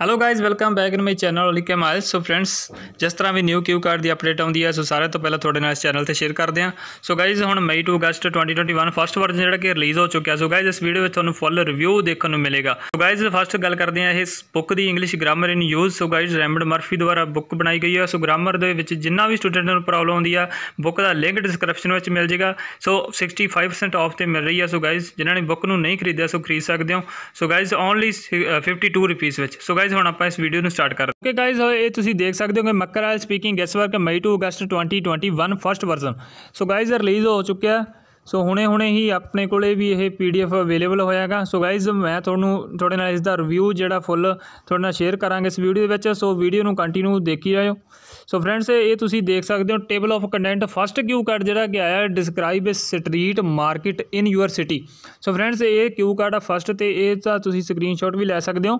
Hello guys welcome back in my channel Ali ਮਾਈਲ so friends ਜਿਸ ਤਰ੍ਹਾਂ ਵੀ ਨਿਊ ਕਿਊ ਕਾਰਡ ਦੀ ਅਪਡੇਟ ਆਉਂਦੀ ਹੈ ਸੋ ਸਾਰੇ ਤੋਂ ਪਹਿਲਾਂ ਤੁਹਾਡੇ ਨਾਲ ਇਸ ਚੈਨਲ ਤੇ ਸ਼ੇਅਰ ਕਰਦੇ ਹਾਂ ਸੋ ਗਾਇਜ਼ ਹੁਣ May to August 2021 first version ਜਿਹੜਾ ਕਿ ਰਿਲੀਜ਼ ਹੋ ਚੁੱਕਿਆ ਸੋ ਗਾਇਜ਼ ਇਸ ਵੀਡੀਓ ਵਿੱਚ ਤੁਹਾਨੂੰ ਫੁੱਲ ਰਿਵਿਊ ਦੇਖਣ ਨੂੰ ਮਿਲੇਗਾ ਸੋ ਗਾਇਜ਼ ਫਸਟ ਗੱਲ ਕਰਦੇ ਹਾਂ ਇਸ ਬੁੱਕ ਦੀ English grammar in use so guys Raymond Murphy ਦੁਆਰਾ ਬੁੱਕ ਬਣਾਈ ਗਈ ਹੈ ਸੋ ਗ੍ਰਾਮਰ ਦੇ ਵਿੱਚ ਜਿੰਨਾ ਵੀ ਸਟੂਡੈਂਟ ਨੂੰ ਪ੍ਰੋਬਲਮ ਆਉਂਦੀ ਆ ਬੁੱਕ ਦਾ ਲਿੰਕ ਡਿਸਕ੍ਰਿਪਸ਼ਨ ਵਿੱਚ ਮਿਲ ਜੇਗਾ ਸੋ 65% ਆਫ ਤੇ ਮਿਲ ਰਹੀ ਹੈ ਸੋ ਗਾਇਜ਼ ਜਿਨ੍ਹਾਂ ਨੇ ਬੁੱਕ ਨੂੰ ਨਹੀਂ ਖਰੀਦਿਆ ਸੋ ਖਰੀਦ ਸਕਦੇ ਹੋ ਸੋ ਗਾਇਜ਼ ਓਨਲੀ 52 ਰੁਪਏ ਵਿੱਚ ਸੋ ਗਾਇਜ਼ ਹੁਣ ਆਪਾਂ ਇਸ ਵੀਡੀਓ ਨੂੰ ਸਟਾਰਟ ਕਰਦੇ ਓਕੇ ਗਾਇਜ਼ ਇਹ ਤੁਸੀਂ ਦੇਖ ਸਕਦੇ ਹੋ ਕਿ ਮੱਕਰ ਆਇਲ speaking guess work May to August 2021 first version so guys release ਹੋ ਚੁੱਕਿਆ ਸੋ ਹੁਣੇ ਹੁਣੇ ਹੀ ਆਪਣੇ ਕੋਲੇ ਵੀ ਇਹ ਪੀਡੀਐਫ ਅਵੇਲੇਬਲ ਹੋਇਆਗਾ ਸੋ ਗਾਇਜ਼ ਮੈਂ ਤੁਹਾਨੂੰ ਤੁਹਾਡੇ ਨਾਲ ਇਸ ਦਾ ਰਿਵਿਊ ਜਿਹੜਾ ਫੁੱਲ ਤੁਹਾਡੇ ਨਾਲ ਸ਼ੇਅਰ ਕਰਾਂਗੇ ਇਸ ਵੀਡੀਓ ਦੇ ਵਿੱਚ ਸੋ ਵੀਡੀਓ ਨੂੰ ਕੰਟੀਨਿਊ ਦੇਖੀ ਰਹੋ ਸੋ ਫਰੈਂਡਸ ਇਹ ਤੁਸੀਂ ਦੇਖ ਸਕਦੇ ਹੋ table of content first cue card ਜਿਹੜਾ ਕਿ ਆਇਆ describe a street market in your city so friends ਇਹ ਕਿਊ ਕਾਰਡ ਆ ਫਰਸਟ ਤੇ ਇਹ ਤਾਂ ਤੁਸੀਂ ਸਕਰੀਨਸ਼ਾਟ ਵੀ ਲੈ ਸਕਦੇ ਹੋ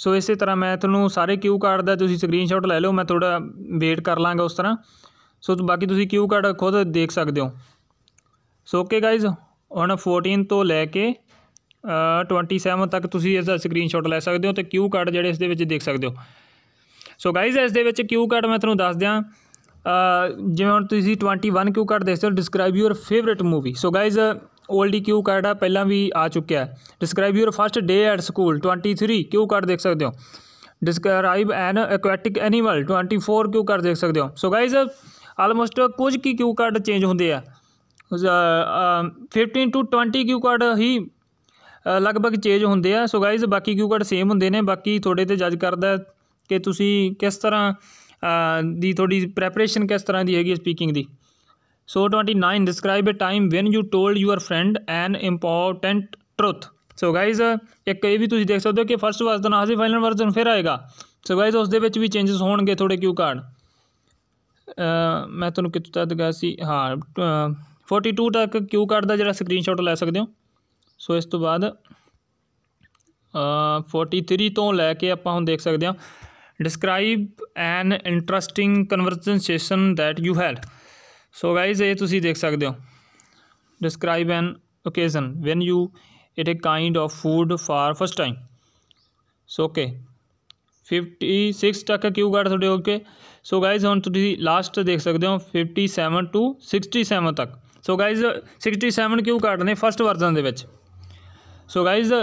ਸੋ ਇਸੇ ਤਰ੍ਹਾਂ ਮੈਂ ਤੁਹਾਨੂੰ ਸਾਰੇ ਕਿਊ ਕਾਰਡ ਦਾ ਤੁਸੀਂ ਸਕਰੀਨਸ਼ਾਟ ਲੈ ਲਓ ਮੈਂ ਥੋੜਾ ਵੇਟ ਕਰ ਲਾਂਗਾ ਉਸ ਤਰ੍ਹਾਂ ਸੋ ਬਾਕੀ ਤੁਸੀਂ ਕਿਊ ਕਾਰਡ ਖੁਦ ਦੇਖ ਸਕਦੇ ਹੋ ਸੋ ਓਕੇ ਗਾਇਜ਼ ਹੁਣ 14 ਤੋਂ ਲੈ ਕੇ 27 ਤੱਕ ਤੁਸੀਂ ਇਸ ਦਾ ਸਕਰੀਨਸ਼ਾਟ ਲੈ ਸਕਦੇ ਹੋ ਤੇ ਕਿਊ ਕਾਰਡ ਜਿਹੜੇ ਇਸ ਦੇ ਵਿੱਚ ਦੇਖ ਸਕਦੇ ਹੋ ਸੋ ਗਾਇਜ਼ ਇਸ ਦੇ ਵਿੱਚ ਕਿਊ ਕਾਰਡ ਮੈਂ ਤੁਹਾਨੂੰ ਦੱਸ ਦਿਆਂ ਜਿਵੇਂ ਹੁਣ ਤੁਸੀਂ 21 ਕਿਊ ਕਾਰਡ ਦੇਖਦੇ ਹੋ describe your favourite movie so guys oldie cue card ਆ ਪਹਿਲਾਂ ਵੀ ਆ ਚੁੱਕਿਆ ਹੈ describe your first day at school 23 cue card ਦੇਖ ਸਕਦੇ ਹੋ describe an aquatic animal 24 cue card ਦੇਖ ਸਕਦੇ ਹੋ ਸੋ ਗਾਇਜ਼ ਆਲਮੋਸਟ ਕੁਝ ਕੀ ਕਿਊ ਕਾਰਡ ਚੇਂਜ ਹੁੰਦੇ ਆ 15 ਟੂ 20 ਕਿਊ ਕਾਰਡ ਹੀ ਲਗਭਗ ਚੇਂਜ ਹੁੰਦੇ ਆ ਸੋ ਗਾਇਜ਼ ਬਾਕੀ ਕਿਊ ਕਾਰਡ ਸੇਮ ਹੁੰਦੇ ਨੇ ਬਾਕੀ ਤੁਹਾਡੇ ਤੇ ਜੱਜ ਕਰਦਾ ਕਿ ਤੁਸੀਂ ਕਿਸ ਤਰ੍ਹਾਂ ਦੀ ਤੁਹਾਡੀ ਪ੍ਰੈਪਰੇਸ਼ਨ ਕਿਸ ਤਰ੍ਹਾਂ ਦੀ ਹੈਗੀ ਸਪੀਕਿੰਗ ਦੀ So 29 describe a time when you told your friend an important truth. So guys ਇੱਕ ਇਹ ਵੀ ਤੁਸੀਂ ਦੇਖ ਸਕਦੇ ਹੋ ਕਿ ਫਰਸਟ ਵਰਜ਼ਨ ਆ ਸੀ ਫਾਈਨਲ ਵਰਜ਼ਨ ਫਿਰ ਆਏਗਾ ਸੋ ਗਾਇਜ਼ ਉਸ ਦੇ ਵਿੱਚ ਵੀ ਚੇਂਜਸ ਹੋਣਗੇ ਥੋੜੇ ਕਿਉਂ ਕਾਰਡ ਮੈਂ ਤੁਹਾਨੂੰ ਕਿਤੇ ਤੱਕ ਗਿਆ ਸੀ ਹਾਂ 42 ਤੱਕ ਕਿਊ ਕਾਰਡ ਦਾ ਜਿਹੜਾ ਸਕਰੀਨਸ਼ਾਟ ਲੈ ਸਕਦੇ ਹੋ ਸੋ ਇਸ ਤੋਂ ਬਾਅਦ 43 ਤੋਂ ਲੈ ਕੇ ਆਪਾਂ ਹੁਣ ਦੇਖ ਸਕਦੇ ਹਾਂ describe an interesting conversation that you had so guys ਇਹ ਤੁਸੀਂ ਦੇਖ ਸਕਦੇ ਹੋ describe an occasion when you eat a kind of food for first time so okay 56 ਤੱਕ ਕਿਊ ਗਾਰਡ ਤੁਹਾਡੇ ਓਕੇ ਸੋ ਗਾਇਜ਼ ਹੁਣ ਤੁਸੀਂ ਲਾਸਟ ਦੇਖ ਸਕਦੇ ਹੋ 57 ਟੂ 67 ਤੱਕ ਸੋ ਗਾਇਜ਼ 67 ਕਿਊ ਕਾਰਡ ਨੇ ਫਸਟ ਵਰਜ਼ਨ ਦੇ ਵਿੱਚ ਸੋ ਗਾਇਜ਼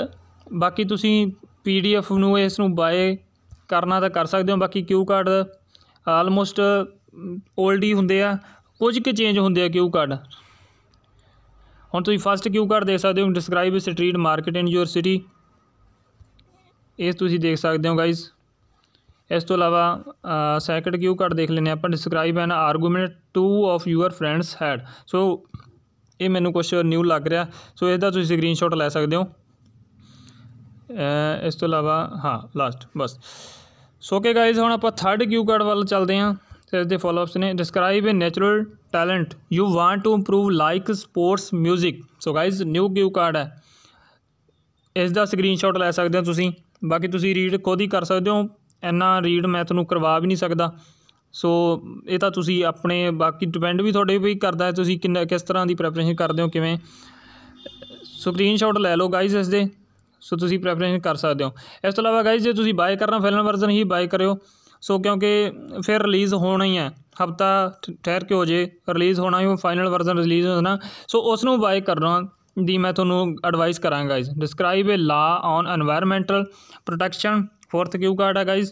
ਬਾਕੀ ਤੁਸੀਂ ਪੀਡੀਐਫ ਨੂੰ ਇਸ ਨੂੰ ਬਾਏ ਕਰਨਾ ਤਾਂ ਕਰ ਸਕਦੇ ਹੋ ਬਾਕੀ ਕਿਊ ਕਾਰਡ ਆਲਮੋਸਟ 올ਡੀ ਹੁੰਦੇ ਆ ਕੁਝ ਕਿ ਚੇਂਜ ਹੁੰਦੇ ਆ ਕਿਊ ਕਾਰਡ ਹੁਣ ਤੁਸੀਂ ਫਸਟ ਕਿਊ ਕਾਰਡ ਦੇਖ ਸਕਦੇ ਹੋ describe street market in your city ਇਹ ਤੁਸੀਂ ਦੇਖ ਸਕਦੇ ਹੋ ਗਾਇਸ ਇਸ ਤੋਂ ਇਲਾਵਾ ਸੈਕਿੰਡ ਕਿਊ ਕਾਰਡ ਦੇਖ ਲੈਨੇ ਆਪਾਂ describe an argument two of your friends had so ਇਹ ਮੈਨੂੰ ਕੁਝ ਨਿਊ ਲੱਗ ਰਿਹਾ ਸੋ ਇਹਦਾ ਤੁਸੀਂ ਸਕਰੀਨਸ਼ਾਟ ਲੈ ਸਕਦੇ ਹੋ ਇਸ ਤੋਂ ਇਲਾਵਾ ਹਾਂ ਲਾਸਟ ਬਸ ਸੋ ਕੇ ਗਾਇਸ ਹੁਣ ਆਪਾਂ ਥਰਡ ਕਿਊ ਕਾਰਡ ਵੱਲ ਚੱਲਦੇ ਹਾਂ there's the follow ਅਪਸ ਨੇ describe a natural talent you want to improve like sports 뮤직 so guys new Q card ਹੈ ਇਸ ਦਾ ਸਕਰੀਨਸ਼ਾਟ ਲੈ ਸਕਦੇ ਹੋ ਤੁਸੀਂ ਬਾਕੀ ਤੁਸੀਂ ਰੀਡ ਖੁਦ ਹੀ ਕਰ ਸਕਦੇ ਹੋ ਇੰਨਾ ਰੀਡ ਮੈਂ ਤੁਹਾਨੂੰ ਕਰਵਾ ਵੀ ਨਹੀਂ ਸਕਦਾ ਸੋ ਇਹ ਤਾਂ ਤੁਸੀਂ ਆਪਣੇ ਬਾਕੀ ਡਿਪੈਂਡ ਵੀ ਤੁਹਾਡੇ ਵੀ ਕਰਦਾ ਹੈ ਤੁਸੀਂ ਕਿੰਨਾ ਕਿਸ ਤਰ੍ਹਾਂ ਦੀ ਪ੍ਰੈਪਰੇਸ਼ਨ ਕਰਦੇ ਹੋ ਕਿਵੇਂ ਸਕਰੀਨਸ਼ਾਟ ਲੈ ਲਓ ਗਾਇਜ਼ ਇਸ ਦੇ ਸੋ ਤੁਸੀਂ ਪ੍ਰੈਪਰੇਸ਼ਨ ਕਰ ਸਕਦੇ ਹੋ ਇਸ ਤੋਂ ਇਲਾਵਾ ਗਾਇਜ਼ ਜੇ ਤੁਸੀਂ ਬਾਏ ਕਰਨਾ ਫੈਲਨ ਵਰਜ਼ਨ ਹੀ ਬਾਏ ਕਰਿਓ ਸੋ ਕਿਉਂਕਿ ਫਿਰ ਰਿਲੀਜ਼ ਹੋਣਾ ਹੀ ਹੈ ਹਫਤਾ ਠਹਿਰ ਕੇ ਹੋ ਜੇ ਰਿਲੀਜ਼ ਹੋਣਾ ਹੀ ਫਾਈਨਲ ਵਰਜ਼ਨ ਰਿਲੀਜ਼ ਹੋਣਾ ਸੋ ਉਸ ਨੂੰ ਬਾਏ ਕਰਨਾ ਦੀ ਮੈਂ ਤੁਹਾਨੂੰ ਐਡਵਾਈਸ ਕਰਾਂਗਾ guys describe a law on environmental protection fourth Q card ਹੈ ਗਾਇਜ਼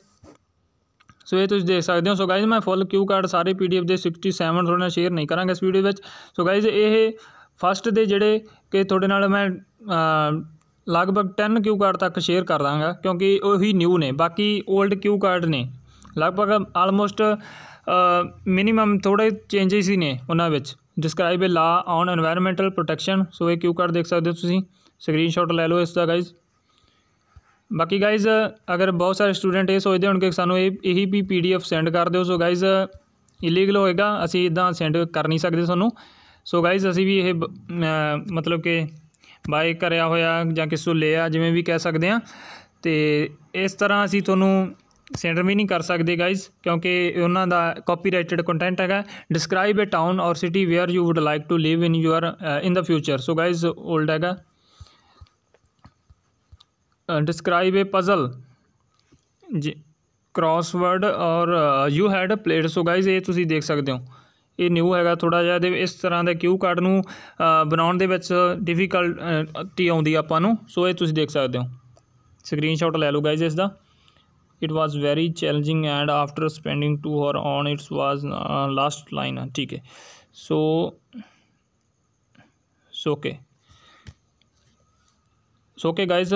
ਸੋ ਇਹ ਤੁਸੀਂ ਦੇਖ ਸਕਦੇ ਹੋ ਸੋ ਗਾਇਜ਼ ਮੈਂ ਫੁੱਲ ਕਿਊ ਕਾਰਡ ਸਾਰੇ ਪੀਡੀਐਫ ਦੇ 67 ਤੁਹਾਡੇ ਨਾਲ ਸ਼ੇਅਰ ਨਹੀਂ ਕਰਾਂਗਾ ਇਸ ਵੀਡੀਓ ਵਿੱਚ ਸੋ ਗਾਇਜ਼ ਇਹ ਫਸਟ ਦੇ ਜਿਹੜੇ ਕਿ ਤੁਹਾਡੇ ਨਾਲ ਮੈਂ ਲਗਭਗ 10 ਕਿਊ ਕਾਰਡ ਤੱਕ ਸ਼ੇਅਰ ਕਰ ਦਾਂਗਾ ਕਿਉਂਕਿ ਉਹੀ ਨਿਊ ਨੇ ਬਾਕੀ 올ਡ ਕਿਊ ਕਾਰਡ ਨੇ ਲਗਭਗ ਆਲਮੋਸਟ ਮਿਨੀਮਮ ਥੋੜੇ ਚੇਂਜਸ ਹੀ ਨੇ ਉਹਨਾਂ ਵਿੱਚ describe a law on environmental protection ਸੋ ਇਹ ਕਿਊ ਕਾਰਡ ਦੇਖ ਸਕਦੇ ਹੋ ਤੁਸੀਂ ਸਕਰੀਨਸ਼ਾਟ ਲੈ ਲਓ ਇਸ ਦਾ ਗਾਇਜ਼ ਬਾਕੀ ਗਾਇਜ਼ ਅਗਰ ਬਹੁਤ ਸਾਰੇ ਸਟੂਡੈਂਟ ਇਹ ਸੋਚਦੇ ਹੋਣਗੇ ਕਿ ਸਾਨੂੰ ਇਹ ਇਹੀ ਵੀ ਪੀਡੀਐਫ ਸੈਂਡ ਕਰ ਦਿਓ ਸੋ ਗਾਇਜ਼ ਇਲੀਗਲ ਹੋਏਗਾ ਅਸੀਂ ਇਦਾਂ ਸੈਂਡ ਕਰ ਨਹੀਂ ਸਕਦੇ ਤੁਹਾਨੂੰ ਸੋ ਗਾਇਜ਼ ਅਸੀਂ ਵੀ ਇਹ ਮਤਲਬ ਕਿ ਬਾਈ ਕਰਿਆ ਹੋਇਆ ਜਾਂ ਕਿਸੇ ਤੋਂ ਲਿਆ ਜਿਵੇਂ ਵੀ ਕਹਿ ਸਕਦੇ ਆ ਤੇ ਇਸ ਤਰ੍ਹਾਂ ਅਸੀਂ ਤੁਹਾਨੂੰ ਸੈਂਡਰ ਵੀ ਨਹੀਂ ਕਰ ਸਕਦੇ ਗਾਇਸ ਕਿਉਂਕਿ ਉਹਨਾਂ ਦਾ ਕਾਪੀਰਾਈਟਡ ਕੰਟੈਂਟ ਹੈਗਾ describe a town or city where you would like to live in your in the future so guys old ਹੈਗਾ ਡਿਸਕ੍ਰਾਈਬ ਅ ਪਜ਼ਲ ਜੀ crossword or you had a played so guys ਇਹ ਤੁਸੀਂ ਦੇਖ ਸਕਦੇ ਹੋ ਇਹ new ਹੈਗਾ ਥੋੜਾ ਜਿਹਾ ਦੇ ਇਸ ਤਰ੍ਹਾਂ ਦੇ ਕਿਊ ਕਾਰਡ ਨੂੰ ਬਣਾਉਣ ਦੇ ਵਿੱਚ ਡਿਫਿਕਲਟੀ ਆਉਂਦੀ ਆਪਾਂ ਨੂੰ ਸੋ ਇਹ ਤੁਸੀਂ ਦੇਖ ਸਕਦੇ ਹੋ ਸਕਰੀਨਸ਼ਾਟ ਲੈ ਲਓ ਗਾਇਸ ਇਸ ਦਾ it was very challenging and after spending two or on it's was last line ठीक है so so okay so okay guys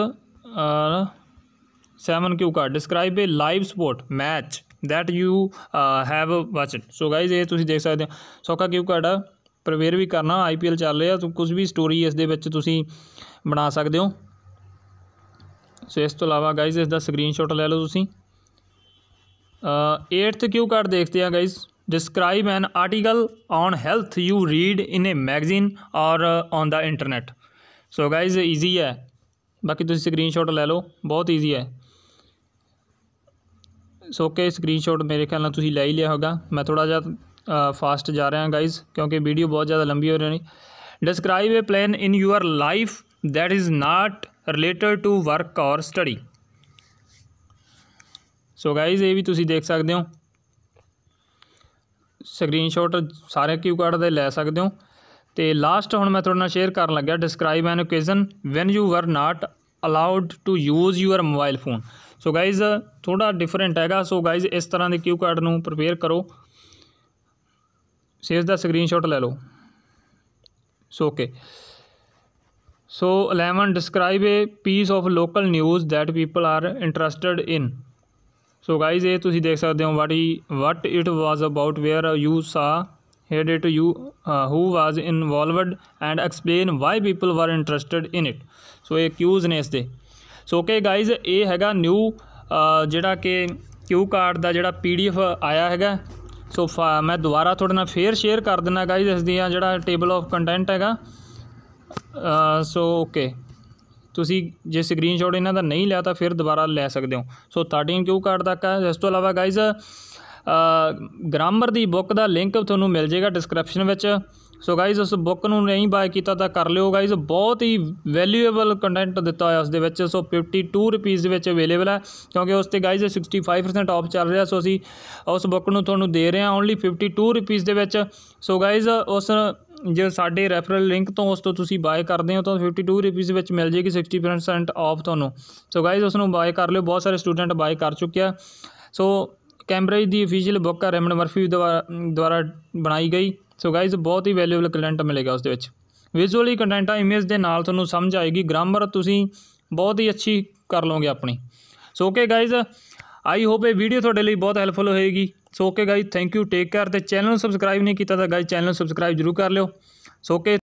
seven Q का describe a live sport match that you have watch it so guys ये देख सकते हो सोका Q card card भी करना I P L चल ਰਿਹਾ ਤਾਂ ਕੁਝ ਵੀ ਸਟੋਰੀ ਇਸ ਦੇ ਵਿੱਚ ਤੁਸੀਂ सो इस तो अलावा गाइज़ इसका ਦਾ लै लो ਲਓ ਤੁਸੀਂ 8th ਕਿਊ ਕਾਰਡ ਦੇਖਦੇ ਆ describe an article on health you read in a magazine or on the internet so guys easy है बाकी तुम स्क्रीन शॉट लै लो बहुत ईजी है सो के स्क्रीन शॉट मेरे ख्याल में तुम ही लिया होगा मैं थोड़ा जहा फास्ट जा रहा गाइज क्योंकि वीडियो बहुत ज़्यादा लंबी हो रही describe a plan in your life that is not related to work or study so guys ਇਹ ਵੀ ਤੁਸੀਂ ਦੇਖ ਸਕਦੇ ਹੋ ਸਕਰੀਨਸ਼ਾਟ ਸਾਰੇ ਕਿਊ ਕਾਰਡ ਦੇ ਲੈ ਸਕਦੇ ਹੋ ਤੇ ਲਾਸਟ ਹੁਣ ਮੈਂ ਤੁਹਾਡੇ ਨਾਲ ਸ਼ੇਅਰ ਕਰਨ ਲੱਗਿਆ describe an occasion when you were not allowed to use your mobile phone so guys ਥੋੜਾ ਡਿਫਰੈਂਟ ਹੈਗਾ ਸੋ ਗਾਇਜ਼ ਇਸ ਤਰ੍ਹਾਂ ਦੇ ਕਿਊ ਕਾਰਡ ਨੂੰ ਪ੍ਰਪੇਅਰ ਕਰੋ ਸੇਵ ਦਾ ਸਕਰੀਨਸ਼ਾਟ ਲੈ ਲਓ so okay so 11 describe a piece of local news that people are interested in so guys ye tusi dekh sakde ho what he what it was about where you saw heard it you uh, who was involved and explain why people were interested in it so ye cues ਨੇ ਇਸ ਦੇ ਸੋ okay guys ਇਹ ਹੈਗਾ new ਜਿਹੜਾ ਕਿ ਕਿਊ card ਦਾ ਜਿਹੜਾ PDF ਆਇਆ ਹੈਗਾ ਸੋ main dobara ਤੁਹਾਡੇ ਨਾਲ ਫੇਰ ਸ਼ੇਅਰ ਕਰ ਦਿੰਦਾ ਗਾਇਜ਼ ਇਸ ਦੀਆਂ ਜਿਹੜਾ ਟੇਬਲ ਆਫ ਕੰਟੈਂਟ ਹੈਗਾ ਸੋ ਓਕੇ ਤੁਸੀਂ ਜੇ ਸਕਰੀਨਸ਼ਾਟ ਇਹਨਾਂ ਦਾ ਨਹੀਂ ਲਿਆ ਤਾਂ ਫਿਰ ਦੁਬਾਰਾ ਲੈ ਸਕਦੇ ਹੋ ਸੋ 13 ਕਿਊ ਕਾਰਡ ਤੱਕ ਹੈ ਇਸ ਤੋਂ ਇਲਾਵਾ ਗਾਇਜ਼ ਗ੍ਰਾਮਰ ਦੀ ਬੁੱਕ ਦਾ ਲਿੰਕ ਤੁਹਾਨੂੰ ਮਿਲ ਜੇਗਾ ਡਿਸਕ੍ਰਿਪਸ਼ਨ ਵਿੱਚ ਸੋ ਗਾਇਜ਼ ਉਸ ਬੁੱਕ ਨੂੰ ਨਹੀਂ ਬਾਏ ਕੀਤਾ ਤਾਂ ਕਰ ਲਿਓ ਗਾਇਜ਼ ਬਹੁਤ ਹੀ ਵੈਲਿਊਏਬਲ ਕੰਟੈਂਟ ਦਿੱਤਾ ਹੋਇਆ ਉਸ ਦੇ ਵਿੱਚ ਸੋ 52 ਰੁਪੀਸ ਦੇ ਵਿੱਚ ਅਵੇਲੇਬਲ ਹੈ ਕਿਉਂਕਿ ਉਸ ਤੇ ਗਾਇਜ਼ 65% ਆਫ ਚੱਲ ਰਿਹਾ ਸੋ ਅਸੀਂ ਉਸ ਬੁੱਕ ਨੂੰ ਤੁਹਾਨੂੰ ਦੇ ਰਹੇ ਹਾਂ ਓਨਲੀ 52 ਰੁਪੀਸ ਦੇ ਵਿੱਚ ਸੋ ਗਾਇਜ਼ ਉਸ ਜੇ ਸਾਡੇ ਰੈਫਰਲ ਲਿੰਕ ਤੋਂ ਉਸ ਤੋਂ ਤੁਸੀਂ ਬਾਏ ਕਰਦੇ ਹੋ ਤਾਂ 52 ਰੁਪਏ ਵਿੱਚ ਮਿਲ ਜੇਗੀ 60% ਆਫ ਤੁਹਾਨੂੰ ਸੋ ਗਾਇਜ਼ ਉਸ ਨੂੰ ਬਾਏ ਕਰ ਲਿਓ ਬਹੁਤ ਸਾਰੇ ਸਟੂਡੈਂਟ ਬਾਏ ਕਰ ਚੁੱਕੇ ਆ ਸੋ ਕੈਂਬਰੇਜ ਦੀ ਅਫੀਸ਼ੀਅਲ ਬੁੱਕ ਹੈ ਰੈਮਨ ਮਰਫੀ ਦੁਆਰਾ ਬਣਾਈ ਗਈ ਸੋ ਗਾਇਜ਼ ਬਹੁਤ ਹੀ ਵੈਲਿਊਬਲ ਕੰਟੈਂਟ ਮਿਲੇਗਾ ਉਸ ਦੇ ਵਿੱਚ ਵਿਜ਼ੂਅਲੀ ਕੰਟੈਂਟ ਆ ਇਮੇਜ ਦੇ ਨਾਲ ਤੁਹਾਨੂੰ ਸਮਝ ਆਏਗੀ ਗ੍ਰਾਮਰ ਤੁਸੀਂ ਬਹੁਤ ਹੀ ਅੱਛੀ ਕਰ ਲਓਗੇ ਆਪਣੀ so okay guys I hope ਇਹ ਵੀਡੀਓ ਤੁਹਾਡੇ ਲਈ ਬਹੁਤ ਹੈਲਪਫੁਲ ਹੋਏਗੀ so okay guy thank you take care ਤੇ ਚੈਨਲ ਨੂੰ ਸਬਸਕ੍ਰਾਈਬ ਨਹੀਂ ਕੀਤਾ ਤਾਂ ਗਾਈ ਚੈਨਲ ਨੂੰ ਸਬਸਕ੍ਰਾਈਬ ਜਰੂਰ ਕਰ ਲਿਓ ਸੋ ਓਕੇ